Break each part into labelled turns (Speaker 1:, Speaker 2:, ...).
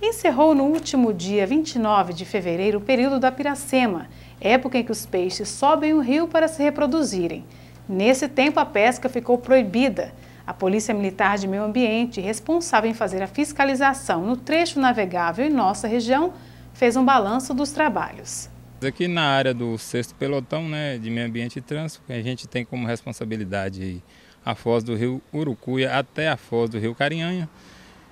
Speaker 1: encerrou no último dia 29 de fevereiro o período da piracema, época em que os peixes sobem o rio para se reproduzirem. Nesse tempo, a pesca ficou proibida. A Polícia Militar de Meio Ambiente, responsável em fazer a fiscalização no trecho navegável em nossa região, fez um balanço dos trabalhos.
Speaker 2: Aqui na área do sexto pelotão né, de meio ambiente e trânsito, a gente tem como responsabilidade a foz do rio Urucuia até a foz do rio Carinhanha.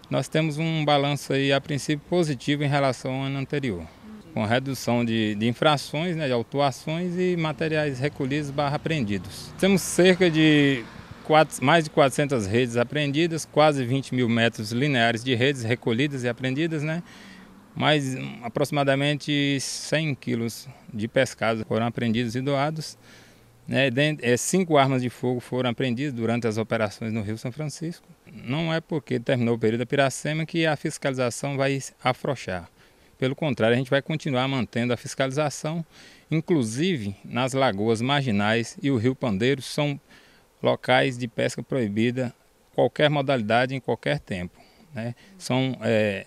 Speaker 2: Nós temos um balanço aí, a princípio, positivo em relação ao ano anterior, com redução de, de infrações, né, de autuações e materiais recolhidos barra apreendidos. Temos cerca de quatro, mais de 400 redes apreendidas, quase 20 mil metros lineares de redes recolhidas e apreendidas, né? mais aproximadamente 100 quilos de pescado foram apreendidos e doados. Né, é, cinco armas de fogo foram apreendidas durante as operações no Rio São Francisco. Não é porque terminou o período da Piracema que a fiscalização vai afrouxar. Pelo contrário, a gente vai continuar mantendo a fiscalização, inclusive nas lagoas marginais e o Rio Pandeiro são locais de pesca proibida, qualquer modalidade, em qualquer tempo. Né? São é,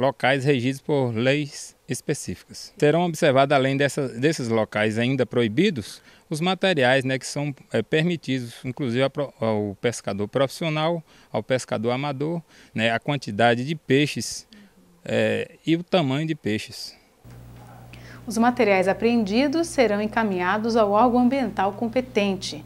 Speaker 2: locais regidos por leis específicas. Serão observados, além dessa, desses locais ainda proibidos, os materiais né, que são é, permitidos, inclusive ao pescador profissional, ao pescador amador, né, a quantidade de peixes é, e o tamanho de peixes.
Speaker 1: Os materiais apreendidos serão encaminhados ao órgão ambiental competente.